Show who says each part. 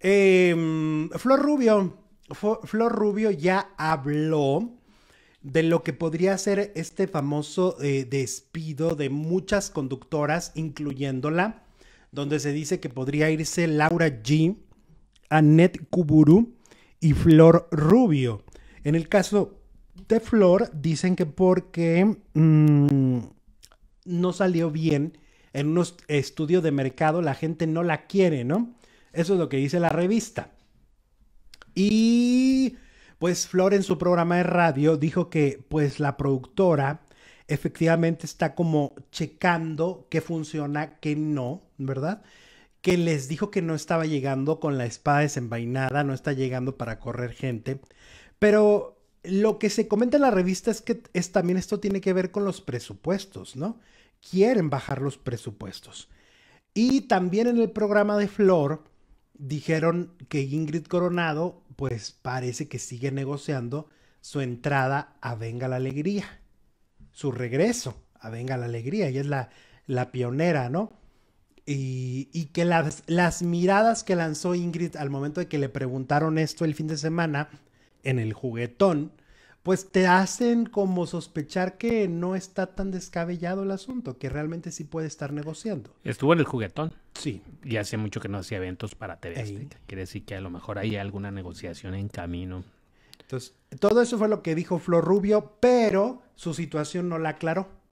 Speaker 1: Em, Flor Rubio, Flor Rubio ya habló de lo que podría ser este famoso eh, despido de muchas conductoras, incluyéndola, donde se dice que podría irse Laura G, Annette Kuburu y Flor Rubio. En el caso de Flor, dicen que porque mm, no salió bien en un estudio de mercado, la gente no la quiere, ¿no? Eso es lo que dice la revista. Y pues Flor en su programa de radio dijo que pues la productora efectivamente está como checando qué funciona, qué no, ¿verdad? Que les dijo que no estaba llegando con la espada desenvainada, no está llegando para correr gente. Pero lo que se comenta en la revista es que es, también esto tiene que ver con los presupuestos, ¿no? Quieren bajar los presupuestos. Y también en el programa de Flor, dijeron que Ingrid Coronado, pues parece que sigue negociando su entrada a Venga la Alegría, su regreso a Venga la Alegría, ella es la, la pionera, ¿no? Y, que las, miradas que lanzó Ingrid al momento de que le preguntaron esto el fin de semana en el juguetón, pues te hacen como sospechar que no está tan descabellado el asunto, que realmente sí puede estar negociando.
Speaker 2: Estuvo en el juguetón. Sí. Y hace mucho que no hacía eventos para TV Quiere decir que a lo mejor hay alguna negociación en camino. Entonces,
Speaker 1: todo eso fue lo que dijo Flor Rubio, pero su situación no la aclaró.